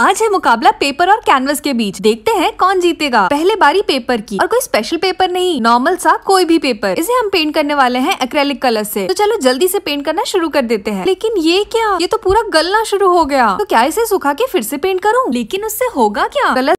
आज है मुकाबला पेपर और कैनवस के बीच देखते हैं कौन जीतेगा पहले बारी पेपर की और कोई स्पेशल पेपर नहीं नॉर्मल सा कोई भी पेपर इसे हम पेंट करने वाले हैं एक्रेलिक कलर से तो चलो जल्दी से पेंट करना शुरू कर देते हैं लेकिन ये क्या ये तो पूरा गलना शुरू हो गया तो क्या इसे सुखा के फिर से पेंट करूँ लेकिन उससे होगा क्या कलर